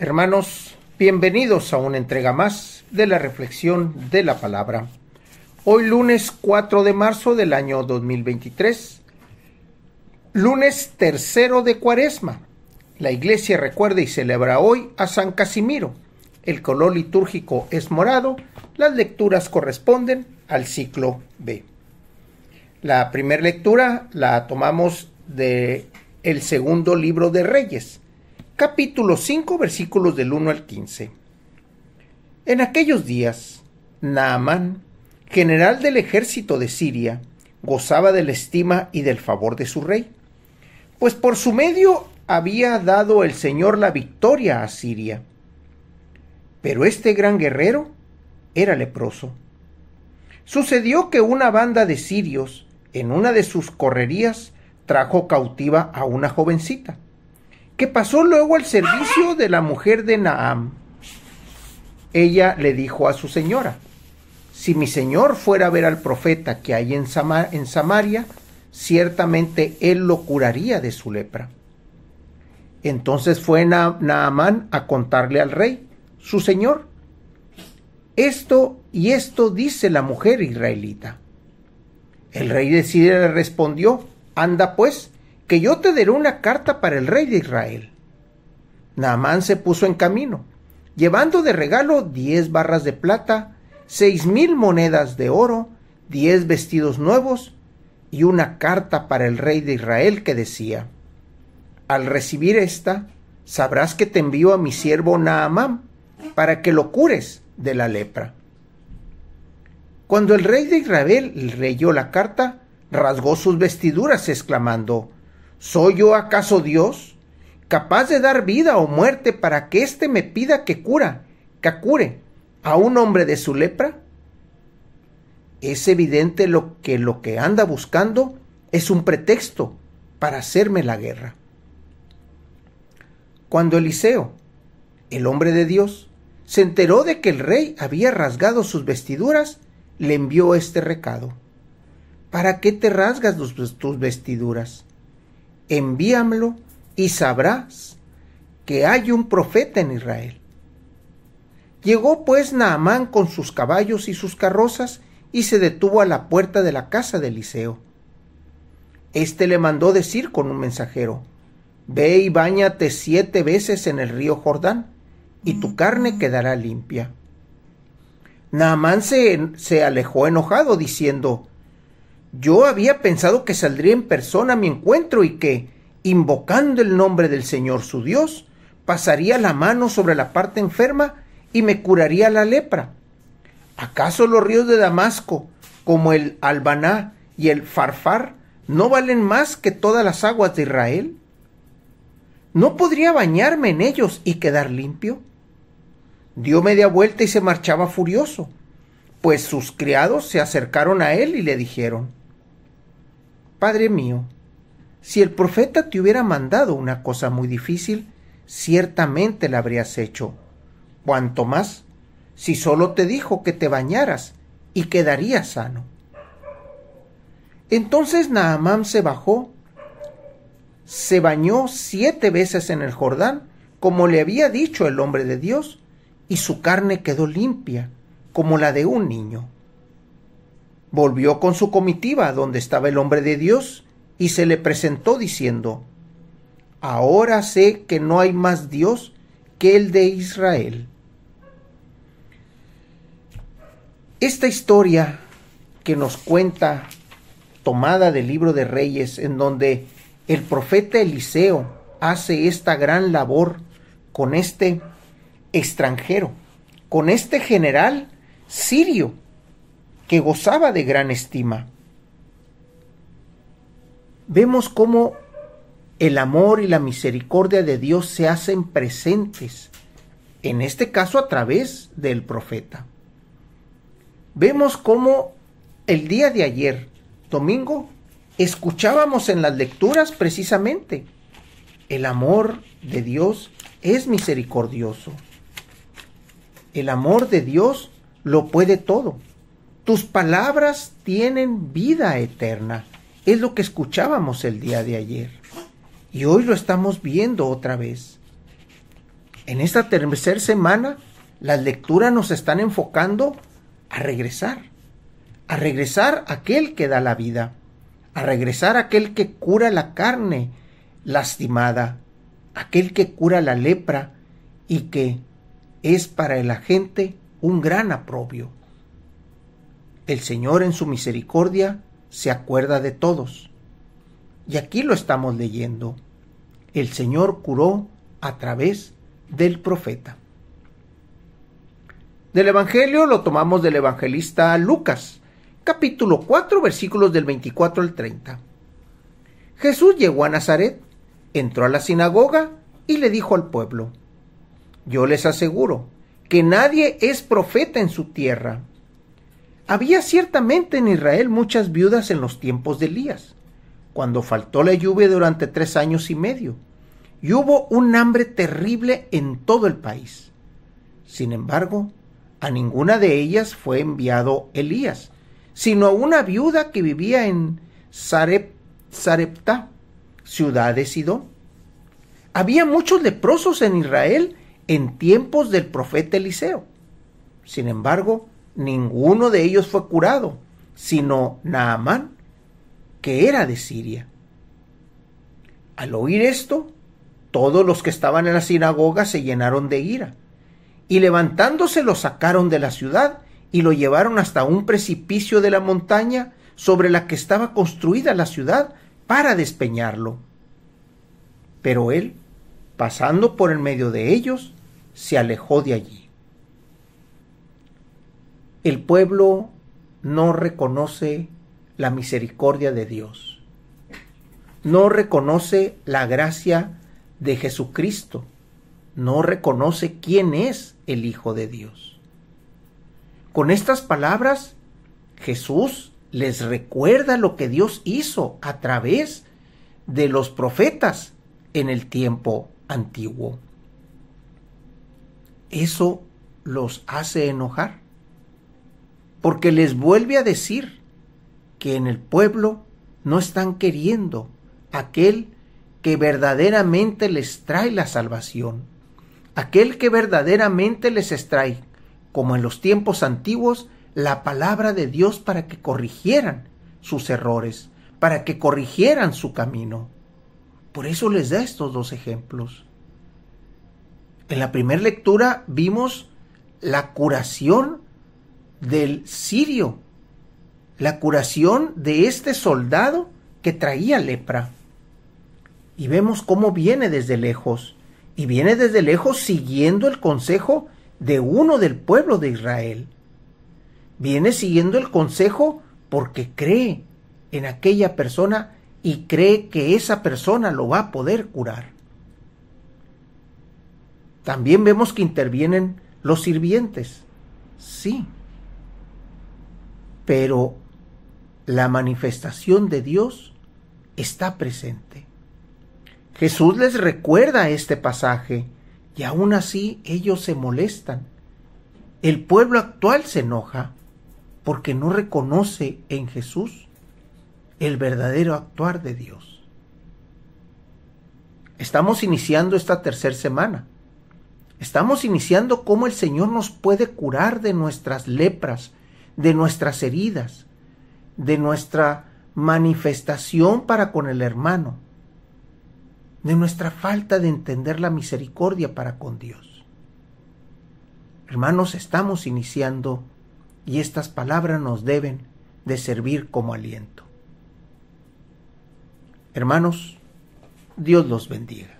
Hermanos, bienvenidos a una entrega más de la reflexión de la palabra. Hoy lunes 4 de marzo del año 2023, lunes tercero de cuaresma. La iglesia recuerda y celebra hoy a San Casimiro. El color litúrgico es morado, las lecturas corresponden al ciclo B. La primera lectura la tomamos de el segundo libro de Reyes, capítulo 5, versículos del 1 al 15. En aquellos días, Naamán, general del ejército de Siria, gozaba de la estima y del favor de su rey, pues por su medio había dado el Señor la victoria a Siria. Pero este gran guerrero era leproso. Sucedió que una banda de sirios, en una de sus correrías, trajo cautiva a una jovencita ¿Qué pasó luego al servicio de la mujer de Naam. Ella le dijo a su señora, si mi señor fuera a ver al profeta que hay en, Samaria, ciertamente él lo curaría de su lepra. Entonces fue Naamán a contarle al rey, su señor, esto y esto dice la mujer israelita. El rey decide le respondió, anda pues, que yo te daré una carta para el rey de Israel. Naamán se puso en camino, llevando de regalo diez barras de plata, seis mil monedas de oro, diez vestidos nuevos y una carta para el rey de Israel que decía, Al recibir esta, sabrás que te envío a mi siervo Naamán para que lo cures de la lepra. Cuando el rey de Israel leyó la carta, rasgó sus vestiduras exclamando, ¿Soy yo acaso Dios? capaz de dar vida o muerte para que éste me pida que cura, que cure a un hombre de su lepra? Es evidente lo que lo que anda buscando es un pretexto para hacerme la guerra. Cuando Eliseo, el hombre de Dios, se enteró de que el rey había rasgado sus vestiduras, le envió este recado. ¿Para qué te rasgas tus vestiduras? envíamelo y sabrás que hay un profeta en Israel. Llegó pues Naamán con sus caballos y sus carrozas y se detuvo a la puerta de la casa de Eliseo. Este le mandó decir con un mensajero, Ve y báñate siete veces en el río Jordán, y tu carne quedará limpia. Naamán se alejó enojado, diciendo, yo había pensado que saldría en persona a mi encuentro y que, invocando el nombre del Señor su Dios, pasaría la mano sobre la parte enferma y me curaría la lepra. ¿Acaso los ríos de Damasco, como el Albaná y el Farfar, no valen más que todas las aguas de Israel? ¿No podría bañarme en ellos y quedar limpio? Dio media vuelta y se marchaba furioso, pues sus criados se acercaron a él y le dijeron Padre mío, si el profeta te hubiera mandado una cosa muy difícil, ciertamente la habrías hecho. Cuanto más, si solo te dijo que te bañaras y quedarías sano. Entonces Naamán se bajó, se bañó siete veces en el Jordán, como le había dicho el hombre de Dios, y su carne quedó limpia, como la de un niño volvió con su comitiva donde estaba el hombre de Dios y se le presentó diciendo, Ahora sé que no hay más Dios que el de Israel. Esta historia que nos cuenta, tomada del libro de Reyes, en donde el profeta Eliseo hace esta gran labor con este extranjero, con este general sirio que gozaba de gran estima. Vemos cómo el amor y la misericordia de Dios se hacen presentes, en este caso a través del profeta. Vemos cómo el día de ayer, domingo, escuchábamos en las lecturas precisamente, el amor de Dios es misericordioso. El amor de Dios lo puede todo. Tus palabras tienen vida eterna. Es lo que escuchábamos el día de ayer. Y hoy lo estamos viendo otra vez. En esta tercera semana, las lecturas nos están enfocando a regresar. A regresar aquel que da la vida. A regresar aquel que cura la carne lastimada. Aquel que cura la lepra y que es para la gente un gran aprobio. El Señor en su misericordia se acuerda de todos. Y aquí lo estamos leyendo. El Señor curó a través del profeta. Del Evangelio lo tomamos del evangelista Lucas, capítulo 4, versículos del 24 al 30. Jesús llegó a Nazaret, entró a la sinagoga y le dijo al pueblo, Yo les aseguro que nadie es profeta en su tierra. Había ciertamente en Israel muchas viudas en los tiempos de Elías, cuando faltó la lluvia durante tres años y medio, y hubo un hambre terrible en todo el país. Sin embargo, a ninguna de ellas fue enviado Elías, sino a una viuda que vivía en Sarepta, ciudad de Sidón. Había muchos leprosos en Israel en tiempos del profeta Eliseo. Sin embargo, ninguno de ellos fue curado, sino Naamán, que era de Siria. Al oír esto, todos los que estaban en la sinagoga se llenaron de ira, y levantándose lo sacaron de la ciudad y lo llevaron hasta un precipicio de la montaña sobre la que estaba construida la ciudad para despeñarlo. Pero él, pasando por en medio de ellos, se alejó de allí. El pueblo no reconoce la misericordia de Dios. No reconoce la gracia de Jesucristo. No reconoce quién es el Hijo de Dios. Con estas palabras, Jesús les recuerda lo que Dios hizo a través de los profetas en el tiempo antiguo. Eso los hace enojar porque les vuelve a decir que en el pueblo no están queriendo aquel que verdaderamente les trae la salvación, aquel que verdaderamente les extrae, como en los tiempos antiguos, la palabra de Dios para que corrigieran sus errores, para que corrigieran su camino. Por eso les da estos dos ejemplos. En la primera lectura vimos la curación del sirio, la curación de este soldado que traía lepra. Y vemos cómo viene desde lejos, y viene desde lejos siguiendo el consejo de uno del pueblo de Israel. Viene siguiendo el consejo porque cree en aquella persona y cree que esa persona lo va a poder curar. También vemos que intervienen los sirvientes. Sí, pero la manifestación de Dios está presente. Jesús les recuerda este pasaje y aún así ellos se molestan. El pueblo actual se enoja porque no reconoce en Jesús el verdadero actuar de Dios. Estamos iniciando esta tercera semana. Estamos iniciando cómo el Señor nos puede curar de nuestras lepras, de nuestras heridas, de nuestra manifestación para con el hermano, de nuestra falta de entender la misericordia para con Dios. Hermanos, estamos iniciando y estas palabras nos deben de servir como aliento. Hermanos, Dios los bendiga.